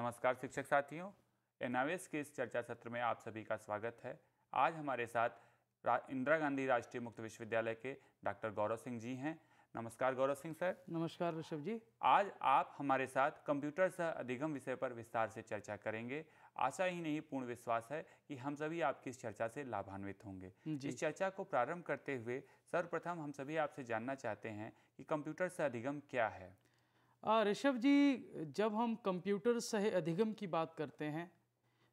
नमस्कार शिक्षक साथियों एनावेस के इस चर्चा सत्र में आप सभी का स्वागत है आज हमारे साथ इंदिरा गांधी राष्ट्रीय मुक्त विश्वविद्यालय के डॉक्टर गौरव सिंह जी हैं नमस्कार गौरव सिंह सर नमस्कार ऋषभ जी आज आप हमारे साथ कंप्यूटर सह अधिगम विषय पर विस्तार से चर्चा करेंगे आशा ही नहीं पूर्ण विश्वास है कि हम सभी आपकी इस चर्चा से लाभान्वित होंगे इस चर्चा को प्रारंभ करते हुए सर्वप्रथम हम सभी आपसे जानना चाहते हैं कि कंप्यूटर सह अधिगम क्या है ऋषभ जी जब हम कंप्यूटर सह अधिगम की बात करते हैं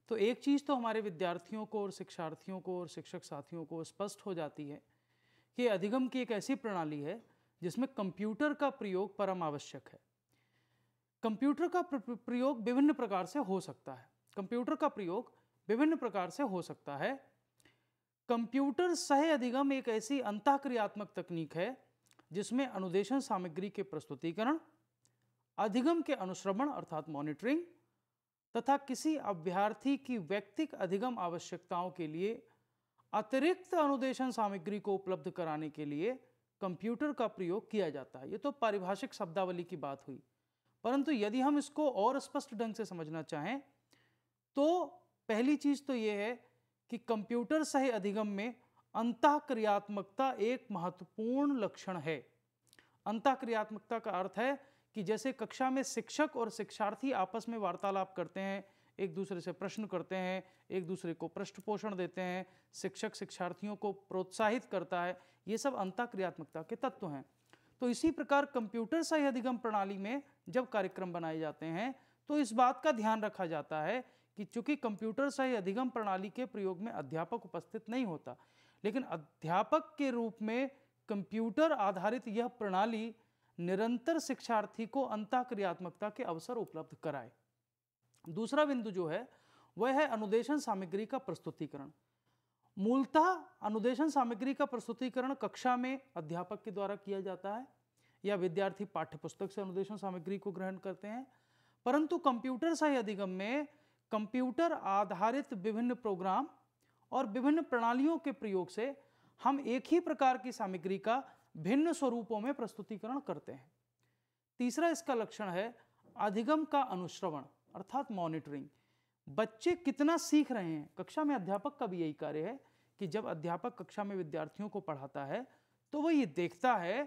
तो एक चीज़ तो हमारे विद्यार्थियों को और शिक्षार्थियों को और शिक्षक साथियों को स्पष्ट हो जाती है कि अधिगम की एक ऐसी प्रणाली है जिसमें कंप्यूटर का प्रयोग परम आवश्यक है कंप्यूटर का प्रयोग विभिन्न प्रकार से हो सकता है कंप्यूटर का प्रयोग विभिन्न प्रकार से हो सकता है कंप्यूटर सह अधिगम एक ऐसी अंताक्रियात्मक तकनीक है जिसमें अनुदेशन सामग्री के प्रस्तुतिकरण अधिगम के अनुश्रवण अर्थात मॉनिटरिंग तथा किसी अभ्यर्थी की व्यक्तिक अधिगम आवश्यकताओं के लिए अतिरिक्त अनुदेशन सामग्री को उपलब्ध कराने के लिए कंप्यूटर का प्रयोग किया जाता है ये तो पारिभाषिक शब्दावली की बात हुई परंतु यदि हम इसको और स्पष्ट ढंग से समझना चाहें तो पहली चीज तो यह है कि कंप्यूटर सही अधिगम में अंतःक्रियात्मकता एक महत्वपूर्ण लक्षण है अंतःक्रियात्मकता का अर्थ है कि जैसे कक्षा में शिक्षक और शिक्षार्थी आपस में वार्तालाप करते हैं एक दूसरे से प्रश्न करते हैं एक दूसरे को पृष्ठ पोषण देते हैं शिक्षक शिक्षार्थियों को प्रोत्साहित करता है ये सब अंतक्रियात्मकता के तत्व हैं तो इसी प्रकार कंप्यूटर सही अधिगम प्रणाली में जब कार्यक्रम बनाए जाते हैं तो इस बात का ध्यान रखा जाता है कि चूंकि कंप्यूटर सही अधिगम प्रणाली के प्रयोग में अध्यापक उपस्थित नहीं होता लेकिन अध्यापक के रूप में कंप्यूटर आधारित यह प्रणाली निरंतर शिक्षार्थी को अंतःक्रियात्मकता के अवसर उपलब्ध कराए दूसरा बिंदु जो है वह है अनुदेशन सामग्री का प्रस्तुतिकरण मूलतः अनुदेशन सामग्री का प्रस्तुतिकरण कक्षा में अध्यापक के द्वारा किया जाता है या विद्यार्थी पाठ्यपुस्तक से अनुदेशन सामग्री को ग्रहण करते हैं परंतु कंप्यूटर सही अधिगम में कंप्यूटर आधारित विभिन्न प्रोग्राम और विभिन्न प्रणालियों के प्रयोग से हम एक ही प्रकार की सामग्री का भिन्न स्वरूपों में प्रस्तुतिकरण करते हैं तीसरा इसका लक्षण है अधिगम का अनुश्रवण अर्थात मॉनिटरिंग बच्चे कितना सीख रहे हैं कक्षा में अध्यापक का भी यही कार्य है कि जब अध्यापक कक्षा में विद्यार्थियों को पढ़ाता है तो वह ये देखता है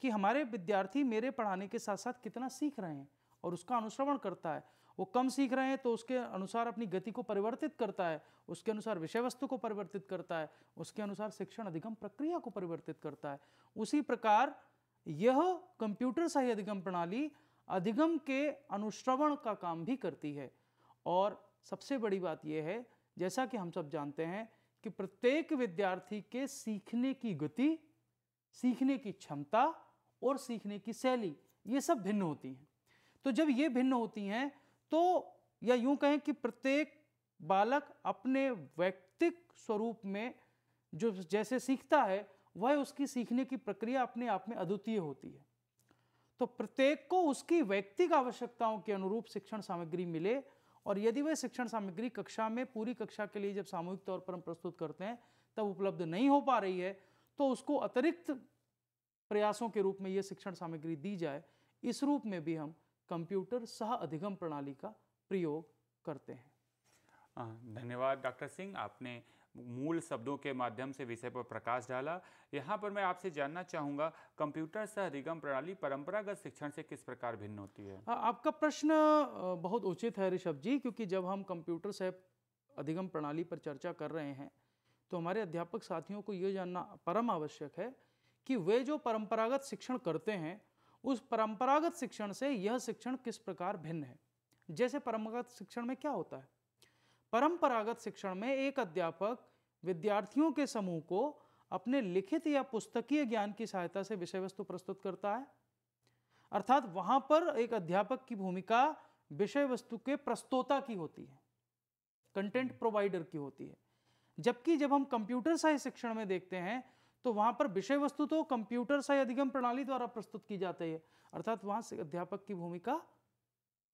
कि हमारे विद्यार्थी मेरे पढ़ाने के साथ साथ कितना सीख रहे हैं और उसका अनुश्रवण करता है वो कम सीख रहे हैं तो उसके अनुसार अपनी गति को परिवर्तित करता है उसके अनुसार विषय वस्तु को परिवर्तित करता है उसके अनुसार शिक्षण अधिगम प्रक्रिया को परिवर्तित करता है उसी प्रकार यह कंप्यूटर सही अधिगम प्रणाली अधिगम के अनुश्रवण का काम भी करती है और सबसे बड़ी बात यह है जैसा कि हम सब जानते हैं कि प्रत्येक विद्यार्थी के सीखने की गति सीखने की क्षमता और सीखने की शैली ये सब भिन्न होती हैं तो जब ये भिन्न होती हैं तो या यूं कहें कि प्रत्येक बालक अपने व्यक्तिक स्वरूप में जो जैसे सीखता है वह उसकी सीखने की प्रक्रिया अपने आप में अद्वितीय होती है तो प्रत्येक को उसकी व्यक्तिक आवश्यकताओं के अनुरूप शिक्षण सामग्री मिले और यदि वह शिक्षण सामग्री कक्षा में पूरी कक्षा के लिए जब सामूहिक तौर पर हम प्रस्तुत करते हैं तब उपलब्ध नहीं हो पा रही है तो उसको अतिरिक्त प्रयासों के रूप में यह शिक्षण सामग्री दी जाए इस रूप में भी हम कंप्यूटर सह अधिगम प्रणाली का प्रयोग करते हैं धन्यवाद डॉक्टर सिंह आपने मूल शब्दों के माध्यम से विषय पर प्रकाश डाला यहाँ पर मैं आपसे जानना चाहूँगा कंप्यूटर सह अधिगम प्रणाली परंपरागत शिक्षण से किस प्रकार भिन्न होती है आ, आपका प्रश्न बहुत उचित है ऋषभ जी क्योंकि जब हम कंप्यूटर सह अधिगम प्रणाली पर चर्चा कर रहे हैं तो हमारे अध्यापक साथियों को ये जानना परम आवश्यक है कि वे जो परंपरागत शिक्षण करते हैं उस परंपरागत शिक्षण से यह शिक्षण किस प्रकार भिन्न है जैसे परंपरागत शिक्षण में क्या होता है परंपरागत शिक्षण में एक अध्यापक विद्यार्थियों के समूह को अपने लिखित या पुस्तकीय ज्ञान की सहायता से विषय वस्तु प्रस्तुत करता है अर्थात वहां पर एक अध्यापक की भूमिका विषय वस्तु के प्रस्तोता की होती है कंटेंट प्रोवाइडर की होती है जबकि जब हम कंप्यूटर साइंस शिक्षण में देखते हैं तो वहां पर विषय वस्तु तो कंप्यूटर से अधिगम प्रणाली द्वारा प्रस्तुत की जाती है अर्थात वहां से अध्यापक की भूमिका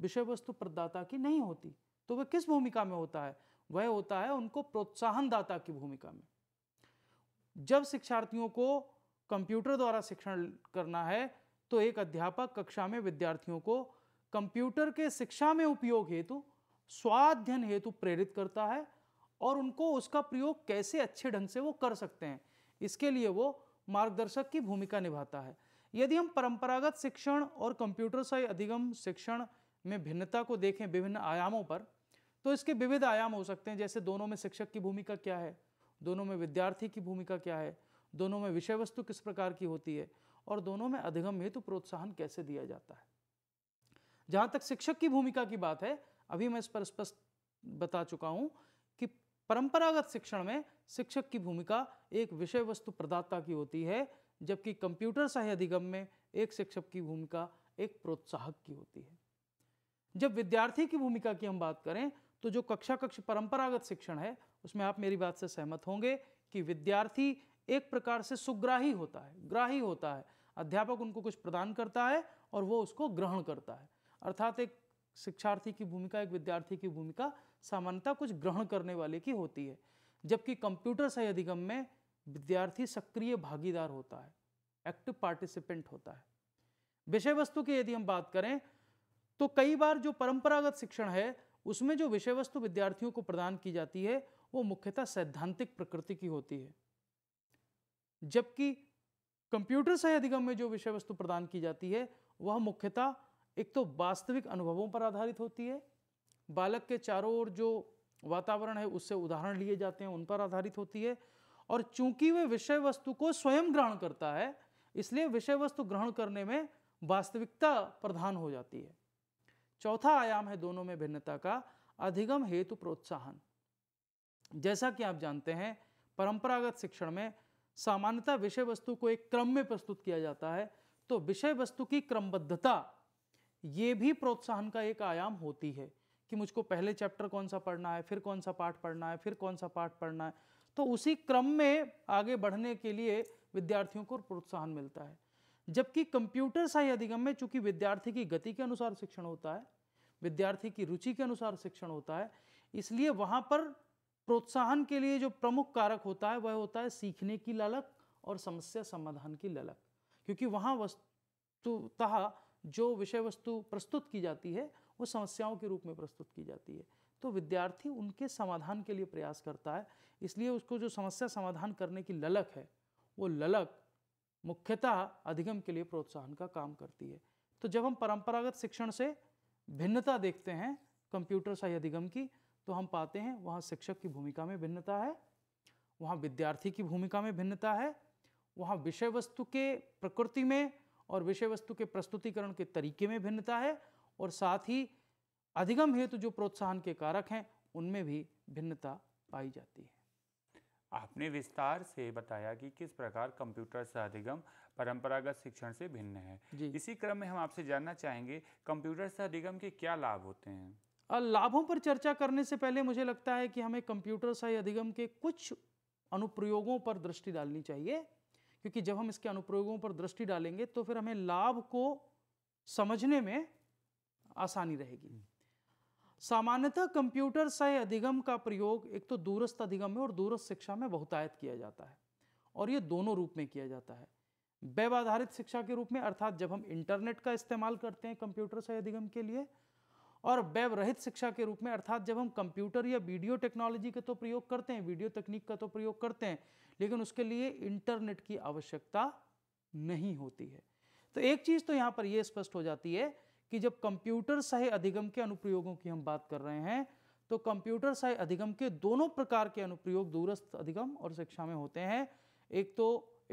विषय वस्तु प्रदाता की नहीं होती तो वह किस भूमिका में होता है वह होता है उनको प्रोत्साहन दाता की भूमिका में जब शिक्षार्थियों को कंप्यूटर द्वारा शिक्षण करना है तो एक अध्यापक कक्षा में विद्यार्थियों को कंप्यूटर के शिक्षा में उपयोग हेतु स्वाध्ययन हेतु प्रेरित करता है और उनको उसका प्रयोग कैसे अच्छे ढंग से वो कर सकते हैं इसके लिए वो मार्गदर्शक की भूमिका निभाता है यदि हम परंपरागत शिक्षण और कंप्यूटर से अधिगम शिक्षण में भिन्नता को देखें विभिन्न आयामों पर तो इसके विविध आयाम हो सकते हैं जैसे दोनों में शिक्षक की भूमिका क्या है दोनों में विद्यार्थी की भूमिका क्या है दोनों में विषय वस्तु किस प्रकार की होती है और दोनों में अधिगम हेतु प्रोत्साहन कैसे दिया जाता है जहाँ तक शिक्षक की भूमिका की बात है अभी मैं इस पर स्पष्ट बता चुका हूँ परंपरागत शिक्षण में शिक्षक की भूमिका एक विषय वस्तु प्रदाता की होती है जबकि कंप्यूटर सहाय अधिगम में एक शिक्षक की भूमिका एक प्रोत्साहक की होती है जब विद्यार्थी की भूमिका की हम बात करें तो जो कक्षा कक्ष परंपरागत शिक्षण है उसमें आप मेरी बात से सहमत होंगे कि विद्यार्थी एक प्रकार से सुग्राही होता है ग्राही होता है अध्यापक उनको कुछ प्रदान करता है और वो उसको ग्रहण करता है अर्थात एक शिक्षार्थी की भूमिका एक विद्यार्थी की भूमिका सामान्यतः कुछ ग्रहण करने वाले की होती है जबकि कंप्यूटर सही अधिगम में विद्यार्थी सक्रिय भागीदार होता है एक्टिव पार्टिसिपेंट होता है विषय वस्तु की यदि हम बात करें तो कई बार जो परंपरागत शिक्षण है उसमें जो विषय वस्तु विद्यार्थियों को प्रदान की जाती है वो मुख्यतः सैद्धांतिक प्रकृति की होती है जबकि कंप्यूटर सही अधिगम में जो विषय वस्तु प्रदान की जाती है वह मुख्यतः एक तो वास्तविक अनुभवों पर आधारित होती है बालक के चारों ओर जो वातावरण है उससे उदाहरण लिए जाते हैं उन पर आधारित होती है और चूंकि वे विषय वस्तु को स्वयं ग्रहण करता है इसलिए विषय वस्तु ग्रहण करने में वास्तविकता प्रधान हो जाती है चौथा आयाम है दोनों में भिन्नता का अधिगम हेतु प्रोत्साहन जैसा कि आप जानते हैं परंपरागत शिक्षण में सामान्यतः विषय वस्तु को एक क्रम में प्रस्तुत किया जाता है तो विषय वस्तु की क्रमबद्धता ये भी प्रोत्साहन का एक आयाम होती है कि मुझको पहले चैप्टर कौन सा पढ़ना है फिर कौन सा पाठ पढ़ना है फिर कौन सा पाठ पढ़ना है तो उसी क्रम में आगे बढ़ने के लिए विद्यार्थियों को प्रोत्साहन मिलता है जबकि कंप्यूटर शाही अधिगम में चूंकि विद्यार्थी की गति के अनुसार शिक्षण होता है विद्यार्थी की रुचि के अनुसार शिक्षण होता है इसलिए वहाँ पर प्रोत्साहन के लिए जो प्रमुख कारक होता है वह होता है सीखने की ललक और समस्या समाधान की ललक क्योंकि वहाँ वस्तुतः जो विषय वस्तु प्रस्तुत की जाती है वो समस्याओं के रूप में प्रस्तुत की जाती है तो विद्यार्थी उनके समाधान के लिए प्रयास करता है इसलिए उसको जो समस्या समाधान करने की ललक है वो ललक मुख्यतः अधिगम के लिए प्रोत्साहन का काम करती है तो जब हम परंपरागत शिक्षण से भिन्नता देखते हैं कंप्यूटर सही अधिगम की तो हम पाते हैं वहाँ शिक्षक की भूमिका में भिन्नता है वहाँ विद्यार्थी की भूमिका में भिन्नता है वहाँ विषय वस्तु के प्रकृति में और विषय वस्तु के प्रस्तुतिकरण के तरीके में भिन्नता है और साथ ही अधिगम हेतु जो प्रोत्साहन के कारक हैं उनमें भी भिन्नता पाई जाती है आपने विस्तार से बताया कि किस प्रकार कंप्यूटर से अधिगम परंपरागत शिक्षण से भिन्न है इसी क्रम में हम आपसे जानना चाहेंगे कंप्यूटर से अधिगम के क्या लाभ होते हैं लाभों पर चर्चा करने से पहले मुझे लगता है कि हमें कंप्यूटर से अधिगम के कुछ अनुप्रयोगों पर दृष्टि डालनी चाहिए क्योंकि जब हम इसके अनुप्रयोगों पर दृष्टि डालेंगे तो फिर हमें लाभ को समझने में आसानी रहेगी हम्म। सामान्यतः कंप्यूटर सह अधिगम का प्रयोग एक तो दूरस्थ अधिगम में और दूरस्थ शिक्षा में बहुतायत किया जाता है और ये दोनों रूप में किया जाता है वेब आधारित शिक्षा के रूप में अर्थात जब हम इंटरनेट का इस्तेमाल करते हैं कंप्यूटर सह अधिगम के लिए और वेब रहित शिक्षा के रूप में अर्थात जब हम कंप्यूटर या वीडियो टेक्नोलॉजी का तो प्रयोग करते हैं वीडियो तकनीक का तो प्रयोग करते हैं लेकिन उसके लिए इंटरनेट की आवश्यकता नहीं होती है तो एक चीज़ तो यहाँ पर यह स्पष्ट हो जाती है कि जब कंप्यूटर सहे अधिगम के अनुप्रयोगों की हम बात कर रहे हैं तो कंप्यूटर सहे अधिगम के दोनों प्रकार के अनुप्रयोग दूरस्थ अधिगम और शिक्षा में होते हैं एक तो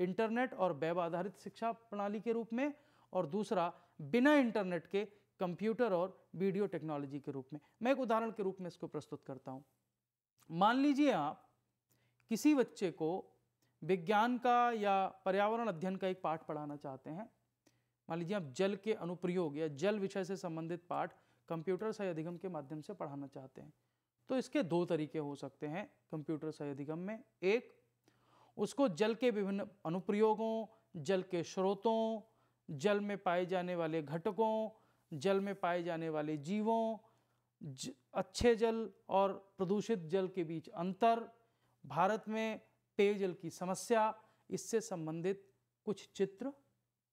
इंटरनेट और वेब आधारित शिक्षा प्रणाली के रूप में और दूसरा बिना इंटरनेट के कंप्यूटर और वीडियो टेक्नोलॉजी के रूप में मैं एक उदाहरण के रूप में इसको प्रस्तुत करता हूँ मान लीजिए आप किसी बच्चे को विज्ञान का या पर्यावरण अध्ययन का एक पाठ पढ़ाना चाहते हैं मान लीजिए आप जल के अनुप्रयोग या जल विषय से संबंधित पाठ कंप्यूटर सह अधिगम के माध्यम से पढ़ाना चाहते हैं तो इसके दो तरीके हो सकते हैं कंप्यूटर सह अधिगम में एक उसको जल के विभिन्न अनुप्रयोगों जल के स्रोतों जल में पाए जाने वाले घटकों जल में पाए जाने वाले जीवों ज, अच्छे जल और प्रदूषित जल के बीच अंतर भारत में पेयजल की समस्या इससे संबंधित कुछ चित्र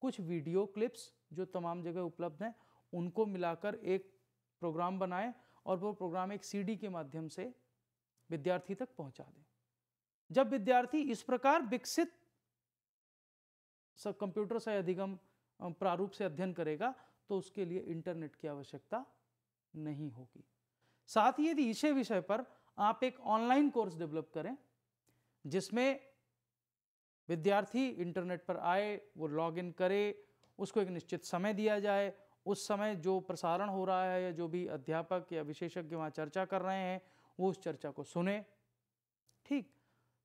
कुछ वीडियो क्लिप्स जो तमाम जगह उपलब्ध हैं उनको मिलाकर एक प्रोग्राम बनाएं और वो प्रोग्राम एक सीडी के माध्यम से विद्यार्थी तक पहुंचा दें जब विद्यार्थी इस प्रकार विकसित कंप्यूटर से अधिगम प्रारूप से अध्ययन करेगा तो उसके लिए इंटरनेट की आवश्यकता नहीं होगी साथ ही यदि इसे विषय पर आप एक ऑनलाइन कोर्स डेवलप करें जिसमें विद्यार्थी इंटरनेट पर आए वो लॉग इन करे उसको एक निश्चित समय दिया जाए उस समय जो प्रसारण हो रहा है या जो भी अध्यापक या विशेषज्ञ वहाँ चर्चा कर रहे हैं वो उस चर्चा को सुने ठीक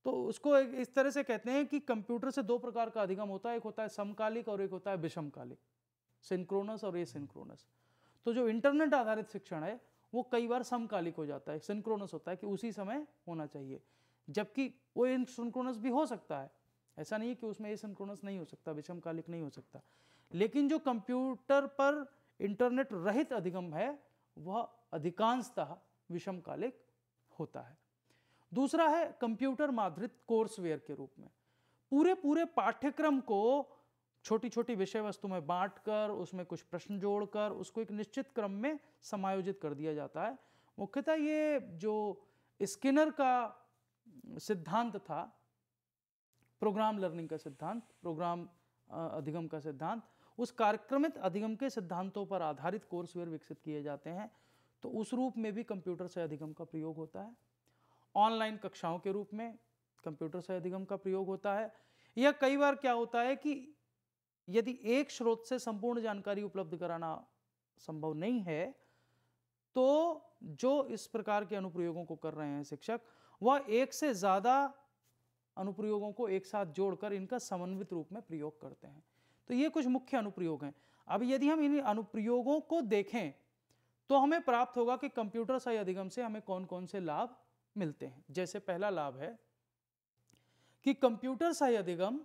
तो उसको एक इस तरह से कहते हैं कि कंप्यूटर से दो प्रकार का अधिगम होता है एक होता है समकालिक और एक होता है विषमकालिक सिंक्रोनस और एसिंक्रोनस तो जो इंटरनेट आधारित शिक्षण है वो कई बार समकालिक हो जाता है सिंक्रोनस होता है कि उसी समय होना चाहिए जबकि वो सिंक्रोनस भी हो सकता है ऐसा नहीं है कि उसमें एसिंक्रोनस नहीं हो सकता विषमकालिक नहीं हो सकता लेकिन जो कंप्यूटर पर इंटरनेट रहित अधिगम है वह अधिकांशतः विषमकालिक होता है दूसरा है कंप्यूटर माधृत कोर्सवेयर के रूप में पूरे पूरे पाठ्यक्रम को छोटी छोटी विषय वस्तु में बांट कर उसमें कुछ प्रश्न जोड़कर उसको एक निश्चित क्रम में समायोजित कर दिया जाता है मुख्यतः ये जो स्किनर का सिद्धांत था प्रोग्राम लर्निंग का सिद्धांत प्रोग्राम अधिगम का सिद्धांत उस कार्यक्रमित अधिगम के सिद्धांतों पर आधारित कोर्सवेयर विकसित किए जाते हैं तो उस रूप में भी कंप्यूटर से अधिगम का प्रयोग होता है ऑनलाइन कक्षाओं के रूप में कंप्यूटर से अधिगम का प्रयोग होता है या कई बार क्या होता है कि यदि एक स्रोत से संपूर्ण जानकारी उपलब्ध कराना संभव नहीं है तो जो इस प्रकार के अनुप्रयोगों को कर रहे हैं शिक्षक वह एक से ज़्यादा अनुप्रयोगों को एक साथ जोड़कर इनका समन्वित रूप में प्रयोग करते हैं तो ये कुछ मुख्य अनुप्रयोग हैं अब यदि हम इन अनुप्रयोगों को देखें तो हमें प्राप्त होगा कि कंप्यूटर सही अधिगम से हमें कौन कौन से लाभ मिलते हैं जैसे पहला लाभ है कि कंप्यूटर सही अधिगम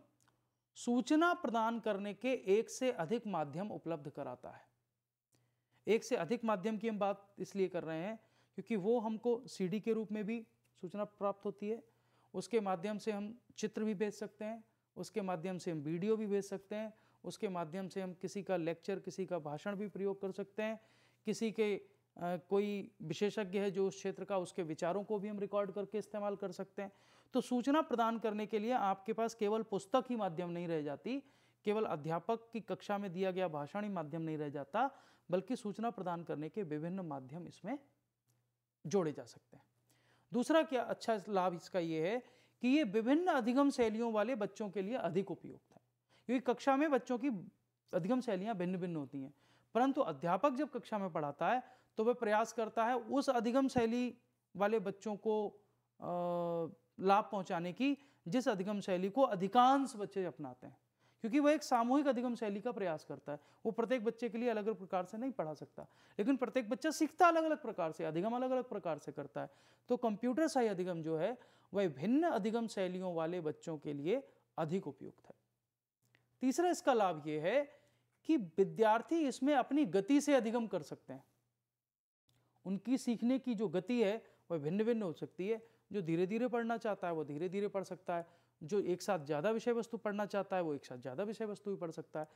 सूचना प्रदान करने के एक से अधिक माध्यम उपलब्ध कराता है एक से अधिक माध्यम की हम बात इसलिए कर रहे हैं क्योंकि वो हमको सीडी के रूप में भी सूचना प्राप्त होती है उसके माध्यम से हम चित्र भी भेज सकते हैं उसके माध्यम से हम वीडियो भी भेज सकते हैं उसके माध्यम से हम किसी का लेक्चर किसी का भाषण भी प्रयोग कर सकते हैं किसी के आ, कोई विशेषज्ञ है जो उस क्षेत्र का उसके विचारों को भी हम रिकॉर्ड करके इस्तेमाल कर सकते हैं तो सूचना प्रदान करने के लिए आपके पास केवल पुस्तक ही माध्यम नहीं रह जाती केवल अध्यापक की कक्षा में दिया गया भाषण ही माध्यम नहीं रह जाता बल्कि सूचना प्रदान करने के विभिन्न माध्यम इसमें जोड़े जा सकते हैं दूसरा क्या अच्छा लाभ इसका ये है कि ये विभिन्न अधिगम शैलियों वाले बच्चों के लिए अधिक उपयुक्त है क्योंकि कक्षा में बच्चों की अधिगम शैलियां भिन्न भिन्न होती हैं परंतु अध्यापक जब कक्षा में पढ़ाता है तो वह प्रयास करता है उस अधिगम शैली वाले बच्चों को लाभ पहुंचाने की जिस अधिगम शैली को अधिकांश बच्चे अपनाते हैं क्योंकि वह एक सामूहिक अधिगम शैली का प्रयास करता है वो प्रत्येक बच्चे के लिए अलग अलग प्रकार से नहीं पढ़ा सकता लेकिन प्रत्येक बच्चा सीखता अलग अलग प्रकार से अधिगम अलग अलग प्रकार से करता है तो कंप्यूटर शाही अधिगम जो है वह भिन्न अधिगम शैलियों वाले बच्चों के लिए अधिक उपयुक्त है तीसरा इसका लाभ ये है कि विद्यार्थी इसमें अपनी गति से अधिगम कर सकते हैं उनकी सीखने की जो गति है वह भिन्न भिन्न हो सकती है जो धीरे धीरे पढ़ना चाहता है वो धीरे धीरे पढ़ सकता है जो एक साथ ज़्यादा विषय वस्तु पढ़ना चाहता है वो एक साथ ज़्यादा विषय वस्तु भी पढ़ सकता है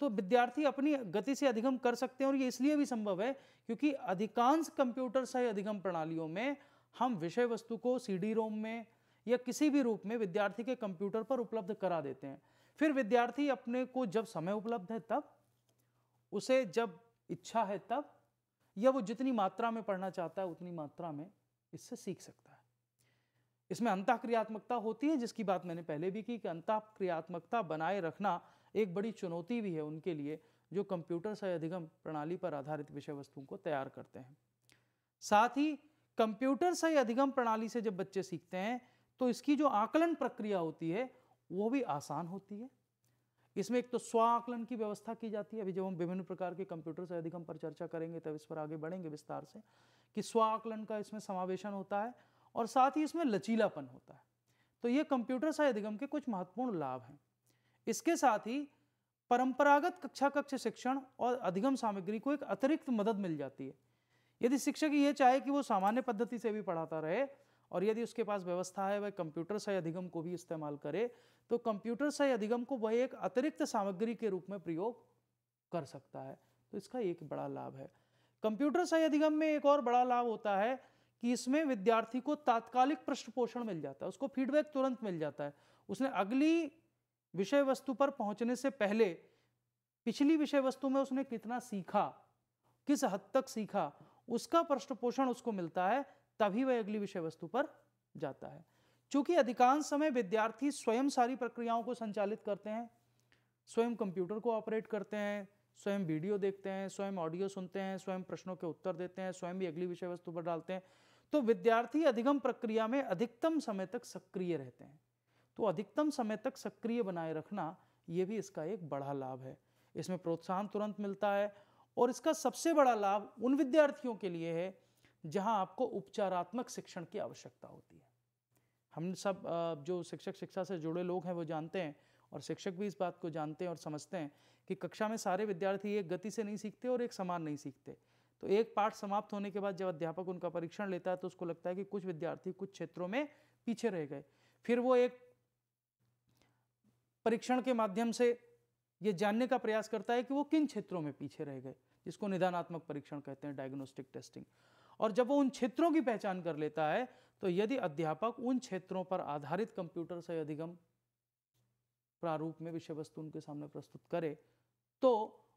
तो विद्यार्थी अपनी गति से अधिगम कर सकते हैं और ये इसलिए भी संभव है क्योंकि अधिकांश कंप्यूटर सही अधिगम प्रणालियों में हम विषय वस्तु को सी रोम में या किसी भी रूप में विद्यार्थी के कंप्यूटर पर उपलब्ध करा देते हैं फिर विद्यार्थी अपने को जब समय उपलब्ध है तब उसे जब इच्छा है तब या वो जितनी मात्रा में पढ़ना चाहता है उतनी मात्रा में इससे सीख सकता है इसमें अंतः क्रियात्मकता होती है जिसकी बात मैंने पहले भी की कि अंतः क्रियात्मकता बनाए रखना एक बड़ी चुनौती भी है उनके लिए जो कंप्यूटर से अधिगम प्रणाली पर आधारित विषय वस्तुओं को तैयार करते हैं साथ ही कंप्यूटर से अधिगम प्रणाली से जब बच्चे सीखते हैं तो इसकी जो आकलन प्रक्रिया होती है वो भी आसान होती है इसमें एक तो स्व आकलन की व्यवस्था की जाती है अभी जब हम विभिन्न प्रकार के कंप्यूटर से अधिगम पर चर्चा करेंगे तब इस पर आगे बढ़ेंगे विस्तार से कि स्व आकलन का इसमें समावेशन होता है और साथ ही इसमें लचीलापन होता है तो ये कंप्यूटर सहाय अधिगम के कुछ महत्वपूर्ण लाभ हैं इसके साथ ही परंपरागत कक्षा कक्ष शिक्षण और अधिगम सामग्री को एक अतिरिक्त मदद मिल जाती है यदि शिक्षक ये चाहे कि वो सामान्य पद्धति से भी पढ़ाता रहे और यदि उसके पास व्यवस्था है वह कंप्यूटर सहाय अधिगम को भी इस्तेमाल करे तो कंप्यूटर सहाय अधिगम को वह एक अतिरिक्त सामग्री के रूप में प्रयोग कर सकता है तो इसका एक बड़ा लाभ है कंप्यूटर सहाय अधिगम में एक और बड़ा लाभ होता है कि इसमें विद्यार्थी को तात्कालिक पृष्ठ पोषण मिल जाता है उसको फीडबैक तुरंत मिल जाता है उसने अगली विषय वस्तु पर पहुंचने से पहले पिछली विषय वस्तु में उसने कितना सीखा किस हद तक सीखा उसका पृष्ठ पोषण उसको मिलता है तभी वह अगली विषय वस्तु पर जाता है चूंकि अधिकांश समय विद्यार्थी स्वयं सारी प्रक्रियाओं को संचालित करते हैं स्वयं कंप्यूटर को ऑपरेट करते हैं स्वयं वीडियो देखते हैं स्वयं ऑडियो सुनते हैं स्वयं प्रश्नों के उत्तर देते हैं स्वयं भी अगली विषय वस्तु पर डालते हैं तो विद्यार्थी अधिगम प्रक्रिया में अधिकतम समय तक सक्रिय रहते हैं तो अधिकतम समय तक सक्रिय बनाए रखना ये भी इसका एक बड़ा लाभ है इसमें प्रोत्साहन तुरंत मिलता है और इसका सबसे बड़ा लाभ उन विद्यार्थियों के लिए है जहां आपको उपचारात्मक शिक्षण की आवश्यकता होती है हम सब जो शिक्षक शिक्षा से जुड़े लोग हैं वो जानते हैं और शिक्षक भी इस बात को जानते हैं और समझते हैं कि कक्षा में सारे विद्यार्थी एक गति से नहीं सीखते और एक समान नहीं सीखते तो एक पाठ समाप्त होने के बाद जब अध्यापक उनका परीक्षण लेता है तो उसको लगता है कि कुछ विद्यार्थी कुछ क्षेत्रों में पीछे रह गए फिर वो एक परीक्षण के माध्यम से ये जानने का प्रयास करता है कि वो किन क्षेत्रों में पीछे रह गए जिसको निदानात्मक परीक्षण कहते हैं डायग्नोस्टिक टेस्टिंग और जब वो उन क्षेत्रों की पहचान कर लेता है तो यदि अध्यापक उन क्षेत्रों पर आधारित कंप्यूटर से अधिगम प्रारूप में विषय वस्तु उनके सामने प्रस्तुत करे तो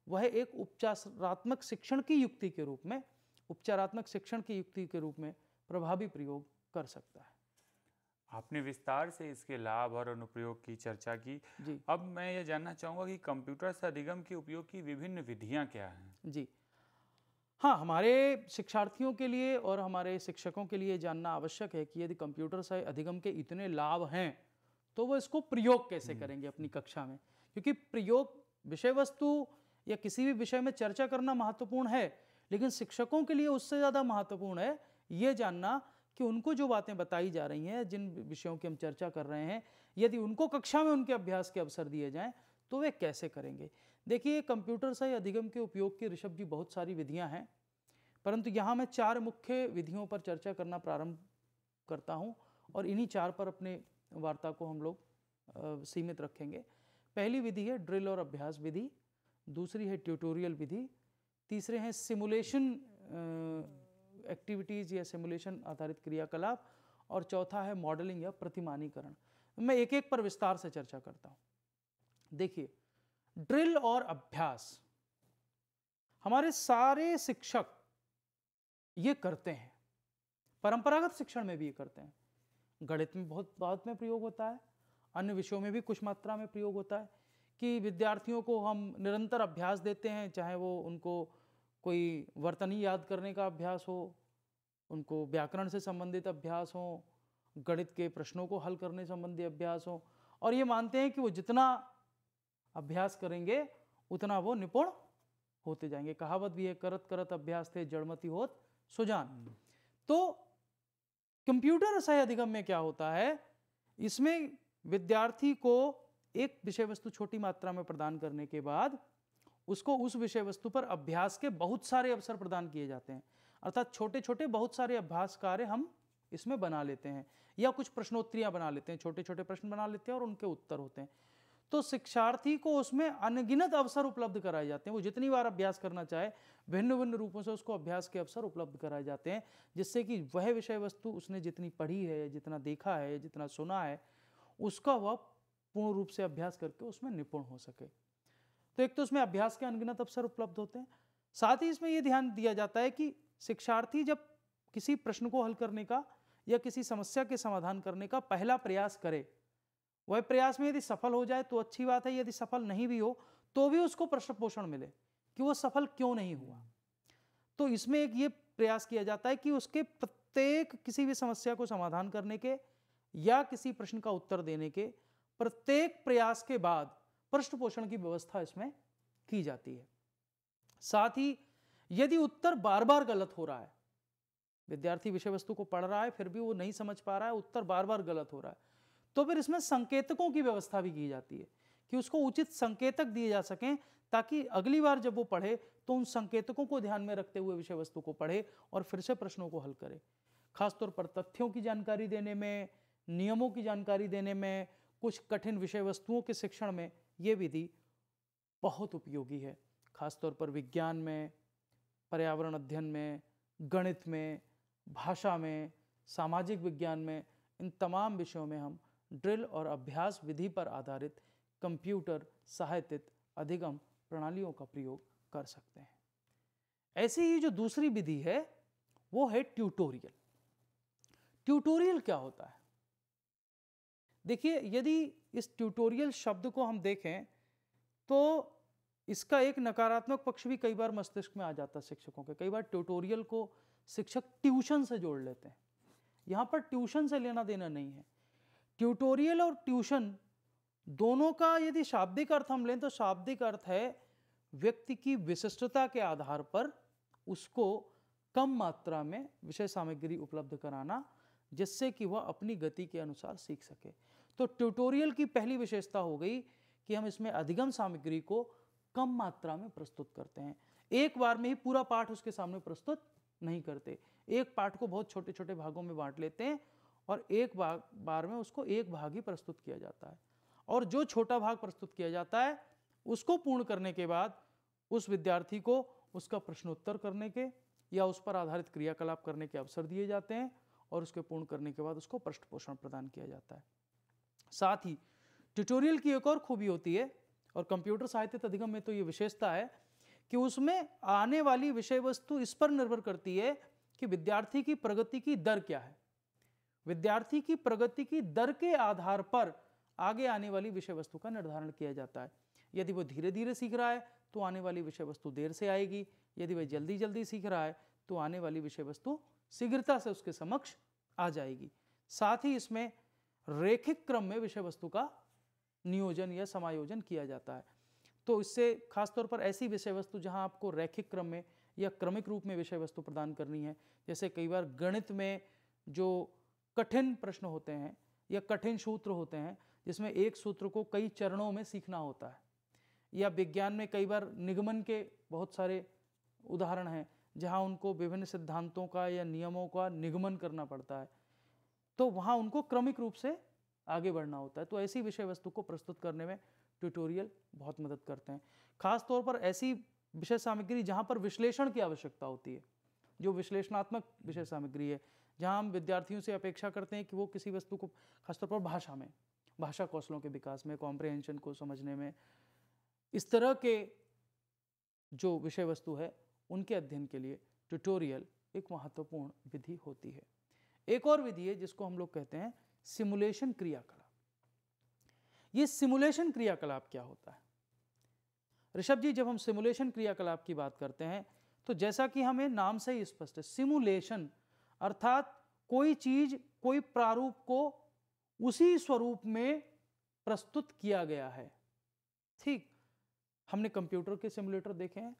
वह एक उपचारात्मक शिक्षण की युक्ति के रूप में उपचारात्मक शिक्षण की युक्ति के रूप में प्रभावी प्रयोग कर सकता है आपने विस्तार से इसके लाभ और अनुप्रयोग की चर्चा की जी अब मैं ये जानना चाहूँगा कि कंप्यूटर से अधिगम के उपयोग की विभिन्न विधियाँ क्या हैं जी हाँ हमारे शिक्षार्थियों के लिए और हमारे शिक्षकों के लिए जानना आवश्यक है कि यदि कंप्यूटर से अधिगम के इतने लाभ हैं तो वो इसको प्रयोग कैसे हम्म। करेंगे अपनी कक्षा में क्योंकि प्रयोग विषय वस्तु या किसी भी विषय में चर्चा करना महत्वपूर्ण है लेकिन शिक्षकों के लिए उससे ज़्यादा महत्वपूर्ण है ये जानना कि उनको जो बातें बताई जा रही हैं जिन विषयों की हम चर्चा कर रहे हैं यदि उनको कक्षा में उनके अभ्यास के अवसर दिए जाएं तो वे कैसे करेंगे देखिए कंप्यूटर सही अधिगम के उपयोग की ऋषभ जी बहुत सारी विधियां हैं परंतु यहाँ मैं चार मुख्य विधियों पर चर्चा करना प्रारंभ करता हूँ और इन्हीं चार पर अपने वार्ता को हम लोग सीमित रखेंगे पहली विधि है ड्रिल और अभ्यास विधि दूसरी है ट्यूटोरियल विधि तीसरे हैं सिमुलेशन एक्टिविटीज़ या सिमुलेशन आधारित क्रियाकलाप और चौथा है मॉडलिंग या प्रतिमानीकरण मैं एक एक पर विस्तार से चर्चा करता हूँ देखिए ड्रिल और अभ्यास हमारे सारे शिक्षक ये करते हैं परंपरागत शिक्षण में भी ये करते हैं गणित में बहुत बहुत में प्रयोग होता है अन्य विषयों में भी कुछ मात्रा में प्रयोग होता है कि विद्यार्थियों को हम निरंतर अभ्यास देते हैं चाहे वो उनको कोई वर्तनी याद करने का अभ्यास हो उनको व्याकरण से संबंधित अभ्यास हो गणित के प्रश्नों को हल करने संबंधी अभ्यास हो और ये मानते हैं कि वो जितना अभ्यास करेंगे उतना वो निपुण होते जाएंगे कहावत भी है करत करत अभ्यास थे जड़मती होत सुजान हम्म। तो कंप्यूटर असह अधिगम में क्या होता है इसमें विद्यार्थी को एक विषय वस्तु छोटी मात्रा में प्रदान करने के बाद उसको उस विषय वस्तु पर अभ्यास के बहुत सारे अवसर प्रदान किए जाते हैं अर्थात छोटे छोटे बहुत सारे अभ्यास कार्य हम इसमें बना लेते हैं या कुछ प्रश्नोत्तरियां बना लेते हैं छोटे छोटे प्रश्न बना लेते हैं और उनके उत्तर होते हैं तो शिक्षार्थी को उसमें अनगिनत अवसर उपलब्ध कराए जाते हैं वो जितनी बार अभ्यास करना चाहे भिन्न भिन्न रूपों से उसको अभ्यास के अवसर उपलब्ध कराए जाते हैं जिससे कि वह विषय वस्तु उसने जितनी पढ़ी है जितना देखा है जितना सुना है उसका वह पूर्ण रूप से अभ्यास करके उसमें निपुण हो सके तो एक तो उसमें अभ्यास के अनगिनत अवसर उपलब्ध होते हैं साथ ही इसमें यह ध्यान दिया जाता है कि शिक्षार्थी जब किसी प्रश्न को हल करने का या किसी समस्या के समाधान करने का पहला प्रयास करे वह प्रयास में यदि सफल हो जाए तो अच्छी बात है यदि सफल नहीं भी हो तो भी उसको प्रश्न पोषण मिले कि वो सफल क्यों नहीं हुआ तो इसमें एक ये प्रयास किया जाता है कि उसके प्रत्येक किसी भी समस्या को समाधान करने के या किसी प्रश्न का उत्तर देने के प्रत्येक प्रयास के बाद पृष्ठ पोषण की व्यवस्था इसमें की जाती है साथ ही यदि उत्तर बार बार गलत हो रहा है विद्यार्थी विषय वस्तु को पढ़ रहा है फिर भी वो नहीं समझ पा रहा है उत्तर बार बार गलत हो रहा है तो फिर इसमें संकेतकों की व्यवस्था भी की जाती है कि उसको उचित संकेतक दिए जा सकें ताकि अगली बार जब वो पढ़े तो उन संकेतकों को ध्यान में रखते हुए विषय वस्तु को पढ़े और फिर से प्रश्नों को हल करे खासतौर पर तथ्यों की जानकारी देने में नियमों की जानकारी देने में कुछ कठिन विषय वस्तुओं के शिक्षण में ये विधि बहुत उपयोगी है खासतौर पर विज्ञान में पर्यावरण अध्ययन में गणित में भाषा में सामाजिक विज्ञान में इन तमाम विषयों में हम ड्रिल और अभ्यास विधि पर आधारित कंप्यूटर सहायतित अधिगम प्रणालियों का प्रयोग कर सकते हैं ऐसी ही जो दूसरी विधि है वो है ट्यूटोरियल ट्यूटोरियल क्या होता है देखिए यदि इस ट्यूटोरियल शब्द को हम देखें तो इसका एक नकारात्मक पक्ष भी कई बार मस्तिष्क में आ जाता है शिक्षकों के कई बार ट्यूटोरियल को शिक्षक ट्यूशन से जोड़ लेते हैं यहाँ पर ट्यूशन से लेना देना नहीं है ट्यूटोरियल और ट्यूशन दोनों का यदि शाब्दिक अर्थ हम लें तो शाब्दिक अर्थ है व्यक्ति की विशिष्टता के आधार पर उसको कम मात्रा में विषय सामग्री उपलब्ध कराना जिससे कि वह अपनी गति के अनुसार सीख सके तो ट्यूटोरियल की पहली विशेषता हो गई कि हम इसमें अधिगम सामग्री को कम मात्रा में प्रस्तुत करते हैं एक बार में ही पूरा पाठ उसके सामने प्रस्तुत नहीं करते एक पाठ को बहुत छोटे छोटे भागों में बांट लेते हैं और एक बार में उसको एक भाग ही प्रस्तुत किया जाता है और जो छोटा भाग प्रस्तुत किया जाता है उसको पूर्ण करने के बाद उस विद्यार्थी को उसका प्रश्नोत्तर करने के या उस पर आधारित क्रियाकलाप करने के अवसर दिए जाते हैं और उसके पूर्ण करने के बाद उसको पृष्ठ पोषण प्रदान किया जाता है साथ ही ट्यूटोरियल की एक और खूबी होती है और कंप्यूटर साहित्य अधिगम में तो ये विशेषता है कि उसमें आने वाली विषय वस्तु इस पर निर्भर करती है कि विद्यार्थी की प्रगति की दर क्या है विद्यार्थी की प्रगति की दर के आधार पर आगे आने वाली विषय वस्तु का निर्धारण किया जाता है यदि वो धीरे धीरे सीख रहा है तो आने वाली विषय वस्तु देर से आएगी यदि वह जल्दी जल्दी सीख रहा है तो आने वाली विषय वस्तु शीघ्रता से उसके समक्ष आ जाएगी साथ ही इसमें रेखिक क्रम में विषय वस्तु का नियोजन या समायोजन किया जाता है तो इससे खासतौर पर ऐसी विषय वस्तु जहाँ आपको रैखिक क्रम में या क्रमिक रूप में विषय वस्तु प्रदान करनी है जैसे कई बार गणित में जो कठिन प्रश्न होते हैं या कठिन सूत्र होते हैं जिसमें एक सूत्र को कई चरणों में सीखना होता है या विज्ञान में कई बार निगमन के बहुत सारे उदाहरण हैं जहां उनको विभिन्न सिद्धांतों का या नियमों का निगमन करना पड़ता है तो वहाँ उनको क्रमिक रूप से आगे बढ़ना होता है तो ऐसी विषय वस्तु को प्रस्तुत करने में ट्यूटोरियल बहुत मदद करते हैं खासतौर पर ऐसी विषय सामग्री जहाँ पर विश्लेषण की आवश्यकता होती है जो विश्लेषणात्मक विषय सामग्री है जहाँ हम विद्यार्थियों से अपेक्षा करते हैं कि वो किसी वस्तु को खासतौर पर भाषा में भाषा कौशलों के विकास में कॉम्प्रिहेंशन को समझने में इस तरह के जो विषय वस्तु है उनके अध्ययन के लिए ट्यूटोरियल एक महत्वपूर्ण विधि होती है एक और विधि है जिसको हम लोग कहते हैं सिमुलेशन क्रियाकलाप ये सिमुलेशन क्रियाकलाप क्या होता है ऋषभ जी जब हम सिमुलेशन क्रियाकलाप की बात करते हैं तो जैसा कि हमें नाम से ही स्पष्ट है सिमुलेशन अर्थात कोई चीज कोई प्रारूप को उसी स्वरूप में प्रस्तुत किया गया है ठीक हमने कंप्यूटर के सिमुलेटर देखे हैं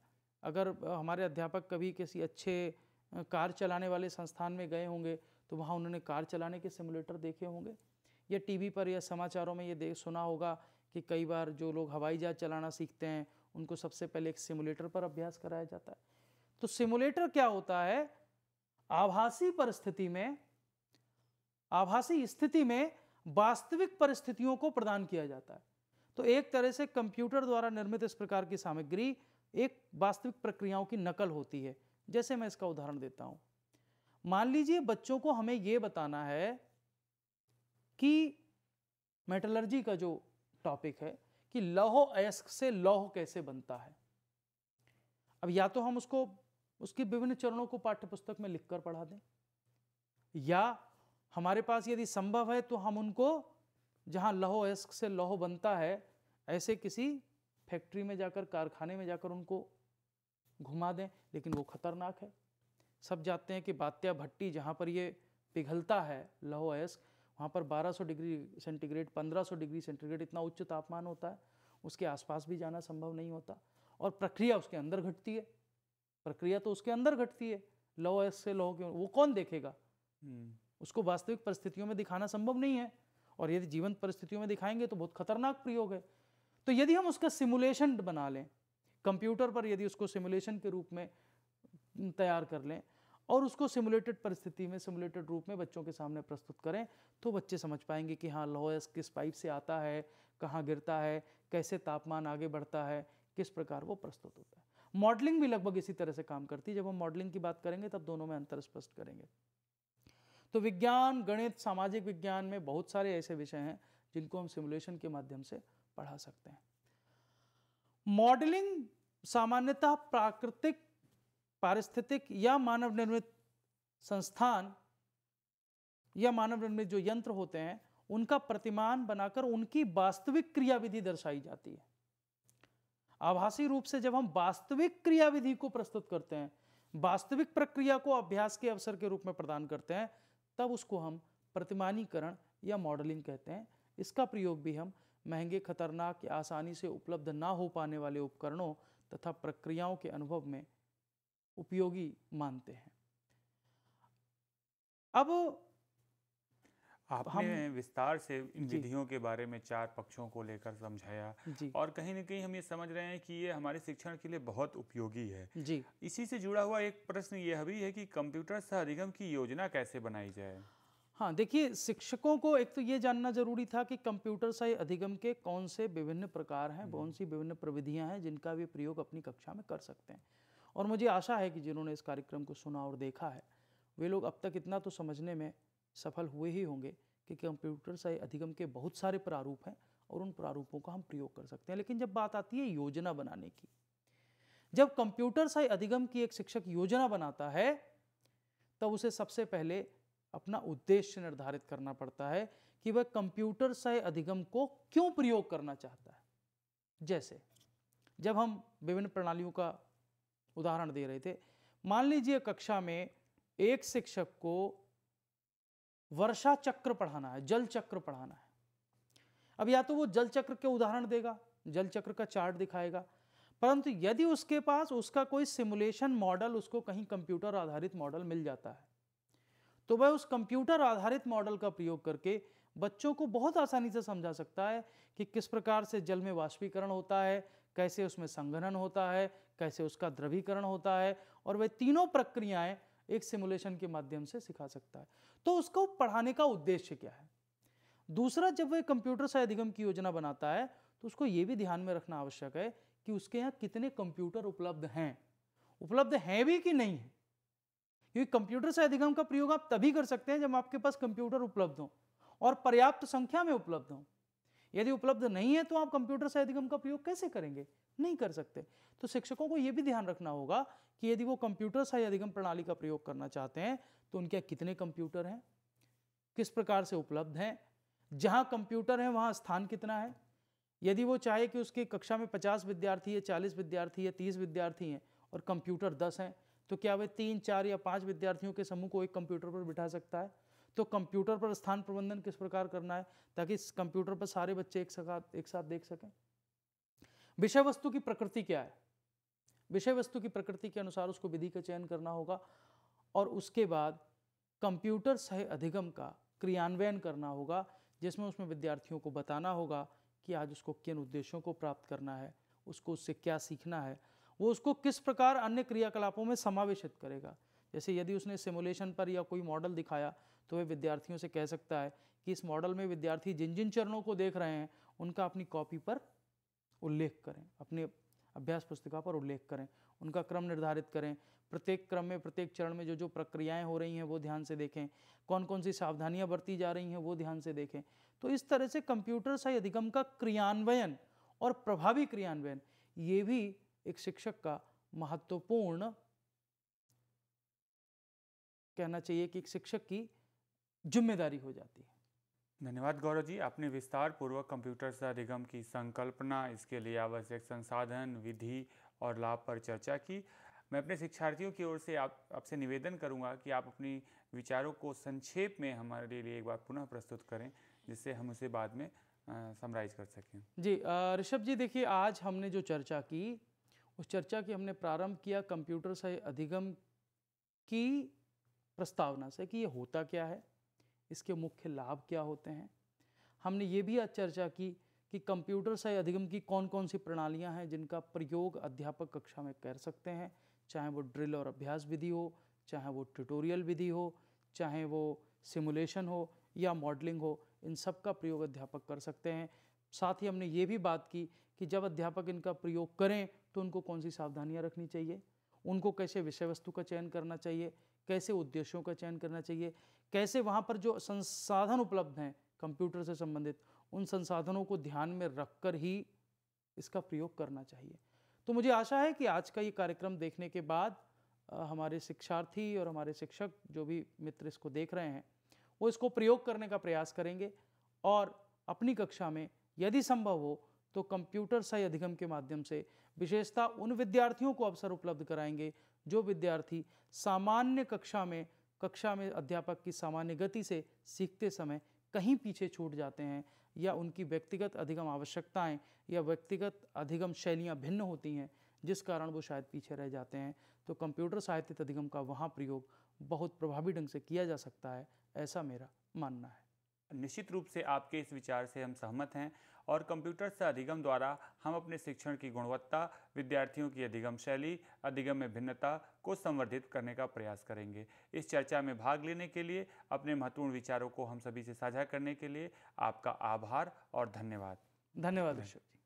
अगर हमारे अध्यापक कभी किसी अच्छे कार चलाने वाले संस्थान में गए होंगे तो वहाँ उन्होंने कार चलाने के सिमुलेटर देखे होंगे या टीवी पर या समाचारों में ये देख सुना होगा कि कई बार जो लोग हवाई जहाज चलाना सीखते हैं उनको सबसे पहले एक सिमुलेटर पर अभ्यास कराया जाता है तो सिमुलेटर क्या होता है आभासी परिस्थिति में आभासी स्थिति में वास्तविक परिस्थितियों को प्रदान किया जाता है तो एक तरह से कंप्यूटर द्वारा निर्मित इस प्रकार की सामग्री एक वास्तविक प्रक्रियाओं की नकल होती है जैसे मैं इसका उदाहरण देता हूँ मान लीजिए बच्चों को हमें ये बताना है कि मेटलर्जी का जो टॉपिक है कि लौह अयस्क से लौह कैसे बनता है अब या तो हम उसको उसके विभिन्न चरणों को पाठ्य पुस्तक में लिखकर पढ़ा दें या हमारे पास यदि संभव है तो हम उनको जहां लौह अयस्क से लौह बनता है ऐसे किसी फैक्ट्री में जाकर कारखाने में जाकर उनको घुमा दें लेकिन वो खतरनाक है सब जानते हैं कि बात्या भट्टी जहाँ पर ये पिघलता है लौह अयस्क वहाँ पर 1200 डिग्री सेंटीग्रेड 1500 डिग्री सेंटीग्रेड इतना उच्च तापमान होता है उसके आसपास भी जाना संभव नहीं होता और प्रक्रिया उसके अंदर घटती है प्रक्रिया तो उसके अंदर घटती है लौह अयस्क से लौह के वो कौन देखेगा हम्म। उसको वास्तविक परिस्थितियों में दिखाना संभव नहीं है और यदि जीवंत परिस्थितियों में दिखाएंगे तो बहुत खतरनाक प्रयोग है तो यदि हम उसका सिमुलेशन बना लें कंप्यूटर पर यदि उसको सिमुलेशन के रूप में तैयार कर लें और उसको सिमुलेटेड परिस्थिति में सिमुलेटेड रूप में बच्चों के सामने प्रस्तुत करें तो बच्चे समझ पाएंगे कि हाँ लोहस किस पाइप से आता है कहाँ गिरता है कैसे तापमान आगे बढ़ता है किस प्रकार वो प्रस्तुत होता है मॉडलिंग भी लगभग इसी तरह से काम करती है जब हम मॉडलिंग की बात करेंगे तब दोनों में अंतर स्पष्ट करेंगे तो विज्ञान गणित सामाजिक विज्ञान में बहुत सारे ऐसे विषय हैं जिनको हम सिमुलेशन के माध्यम से पढ़ा सकते हैं मॉडलिंग सामान्यतः प्राकृतिक पारिस्थितिक या मानव निर्मित संस्थान या मानव निर्मित जो यंत्र होते हैं उनका प्रतिमान बनाकर उनकी वास्तविक क्रियाविधि दर्शाई जाती है आभासी रूप से जब हम वास्तविक क्रियाविधि को प्रस्तुत करते हैं वास्तविक प्रक्रिया को अभ्यास के अवसर के रूप में प्रदान करते हैं तब उसको हम प्रतिमानीकरण या मॉडलिंग कहते हैं इसका प्रयोग भी हम महंगे खतरनाक या आसानी से उपलब्ध ना हो पाने वाले उपकरणों तथा प्रक्रियाओं के अनुभव में उपयोगी मानते हैं अब आपने हम, विस्तार से इन विधियों के बारे में चार पक्षों को लेकर समझाया और कहीं ना कहीं हम ये समझ रहे हैं कि ये हमारे शिक्षण के लिए बहुत उपयोगी है जी इसी से जुड़ा हुआ एक प्रश्न यह भी है कि कंप्यूटर सह अधिगम की योजना कैसे बनाई जाए हाँ देखिए शिक्षकों को एक तो ये जानना जरूरी था कि कंप्यूटर सह अधिगम के कौन से विभिन्न प्रकार हैं हम्म। कौन सी विभिन्न प्रविधियां हैं जिनका वे प्रयोग अपनी कक्षा में कर सकते हैं और मुझे आशा है कि जिन्होंने इस कार्यक्रम को सुना और देखा है वे लोग अब तक इतना तो समझने में सफल हुए ही होंगे कि कंप्यूटर से अधिगम के बहुत सारे प्रारूप हैं और उन प्रारूपों का हम प्रयोग कर सकते हैं लेकिन जब बात आती है योजना बनाने की जब कंप्यूटर से अधिगम की एक शिक्षक योजना बनाता है तब तो उसे सबसे पहले अपना उद्देश्य निर्धारित करना पड़ता है कि वह कंप्यूटर से अधिगम को क्यों प्रयोग करना चाहता है जैसे जब हम विभिन्न प्रणालियों का उदाहरण दे रहे थे मान लीजिए कक्षा में एक शिक्षक को वर्षा चक्र पढ़ाना है जल चक्र पढ़ाना है अब या तो वो जल चक्र के उदाहरण देगा जल चक्र का चार्ट दिखाएगा परंतु यदि उसके पास उसका कोई सिमुलेशन मॉडल उसको कहीं कंप्यूटर आधारित मॉडल मिल जाता है तो वह उस कंप्यूटर आधारित मॉडल का प्रयोग करके बच्चों को बहुत आसानी से समझा सकता है कि किस प्रकार से जल में वाष्पीकरण होता है कैसे उसमें संघनन होता है कैसे उसका द्रवीकरण होता है और वह तीनों प्रक्रियाएं एक सिमुलेशन के माध्यम से सिखा सकता है तो उसको पढ़ाने का उद्देश्य क्या है दूसरा जब वह कंप्यूटर से अधिगम की योजना बनाता है तो उसको ये भी ध्यान में रखना आवश्यक है कि उसके यहाँ कितने कंप्यूटर उपलब्ध हैं उपलब्ध हैं भी कि नहीं है क्योंकि कंप्यूटर से अधिगम का प्रयोग आप तभी कर सकते हैं जब आपके पास कंप्यूटर उपलब्ध हों और पर्याप्त संख्या में उपलब्ध हों यदि उपलब्ध नहीं है तो आप कंप्यूटर से अधिगम का प्रयोग कैसे करेंगे नहीं कर सकते तो शिक्षकों को ये भी ध्यान रखना होगा कि यदि वो कंप्यूटर सहाय अधिगम प्रणाली का प्रयोग करना चाहते हैं तो उनके कितने कंप्यूटर हैं किस प्रकार से उपलब्ध हैं जहाँ कंप्यूटर हैं वहाँ स्थान कितना है यदि वो चाहे कि उसकी कक्षा में पचास विद्यार्थी है चालीस विद्यार्थी है तीस विद्यार्थी हैं और कंप्यूटर दस हैं तो क्या वे तीन चार या पाँच विद्यार्थियों के समूह को एक कंप्यूटर पर बिठा सकता है तो कंप्यूटर पर स्थान प्रबंधन किस प्रकार करना है ताकि कंप्यूटर पर सारे बच्चे एक साथ एक साथ देख सकें विषय वस्तु की प्रकृति क्या है विषय वस्तु की प्रकृति के अनुसार उसको विधि का चयन करना होगा और उसके बाद कंप्यूटर सह अधिगम का क्रियान्वयन करना होगा जिसमें उसमें विद्यार्थियों को बताना होगा कि आज उसको किन उद्देश्यों को प्राप्त करना है उसको उससे क्या सीखना है वो उसको किस प्रकार अन्य क्रियाकलापों में समावेशित करेगा जैसे यदि उसने सिमुलेशन पर या कोई मॉडल दिखाया तो वह विद्यार्थियों से कह सकता है कि इस मॉडल में विद्यार्थी जिन जिन चरणों को देख रहे हैं उनका अपनी कॉपी पर उल्लेख करें अपने अभ्यास पुस्तिका पर उल्लेख करें उनका क्रम निर्धारित करें प्रत्येक क्रम में प्रत्येक चरण में जो जो प्रक्रियाएं हो रही हैं वो ध्यान से देखें कौन कौन सी सावधानियां बरती जा रही हैं वो ध्यान से देखें तो इस तरह से कंप्यूटर सही अधिगम का क्रियान्वयन और प्रभावी क्रियान्वयन ये भी एक शिक्षक का महत्वपूर्ण कहना चाहिए कि एक शिक्षक की जिम्मेदारी हो जाती है धन्यवाद गौरव जी आपने विस्तार पूर्वक कंप्यूटर सा अधिगम की संकल्पना इसके लिए आवश्यक संसाधन विधि और लाभ पर चर्चा की मैं अपने शिक्षार्थियों की ओर से आप आपसे निवेदन करूंगा कि आप अपनी विचारों को संक्षेप में हमारे लिए एक बार पुनः प्रस्तुत करें जिससे हम उसे बाद में समराइज कर सकें जी ऋषभ जी देखिए आज हमने जो चर्चा की उस चर्चा की हमने प्रारंभ किया कंप्यूटर से अधिगम की प्रस्तावना से कि ये होता क्या है इसके मुख्य लाभ क्या होते हैं हमने ये भी आज चर्चा की कि कंप्यूटर से अधिगम की कौन कौन सी प्रणालियां हैं जिनका प्रयोग अध्यापक कक्षा में कर सकते हैं चाहे वो ड्रिल और अभ्यास विधि हो चाहे वो ट्यूटोरियल विधि हो चाहे वो सिमुलेशन हो या मॉडलिंग हो इन सब का प्रयोग अध्यापक कर सकते हैं साथ ही हमने ये भी बात की कि जब अध्यापक इनका प्रयोग करें तो उनको कौन सी सावधानियाँ रखनी चाहिए उनको कैसे विषय वस्तु का चयन करना चाहिए कैसे उद्देश्यों का चयन करना चाहिए कैसे वहाँ पर जो संसाधन उपलब्ध हैं कंप्यूटर से संबंधित उन संसाधनों को ध्यान में रखकर ही इसका प्रयोग करना चाहिए तो मुझे आशा है कि आज का ये कार्यक्रम देखने के बाद हमारे शिक्षार्थी और हमारे शिक्षक जो भी मित्र इसको देख रहे हैं वो इसको प्रयोग करने का प्रयास करेंगे और अपनी कक्षा में यदि संभव हो तो कंप्यूटर सही अधिगम के माध्यम से विशेषता उन विद्यार्थियों को अवसर उपलब्ध कराएंगे जो विद्यार्थी सामान्य कक्षा में कक्षा में अध्यापक की सामान्य गति से सीखते समय कहीं पीछे छूट जाते हैं या उनकी व्यक्तिगत अधिगम आवश्यकताएं या व्यक्तिगत अधिगम शैलियां भिन्न होती हैं जिस कारण वो शायद पीछे रह जाते हैं तो कंप्यूटर साहित्य अधिगम का वहाँ प्रयोग बहुत प्रभावी ढंग से किया जा सकता है ऐसा मेरा मानना है निश्चित रूप से आपके इस विचार से हम सहमत हैं और कंप्यूटर से अधिगम द्वारा हम अपने शिक्षण की गुणवत्ता विद्यार्थियों की अधिगम शैली अधिगम में भिन्नता को संवर्धित करने का प्रयास करेंगे इस चर्चा में भाग लेने के लिए अपने महत्वपूर्ण विचारों को हम सभी से साझा करने के लिए आपका आभार और धन्यवाद धन्यवाद अशोक जी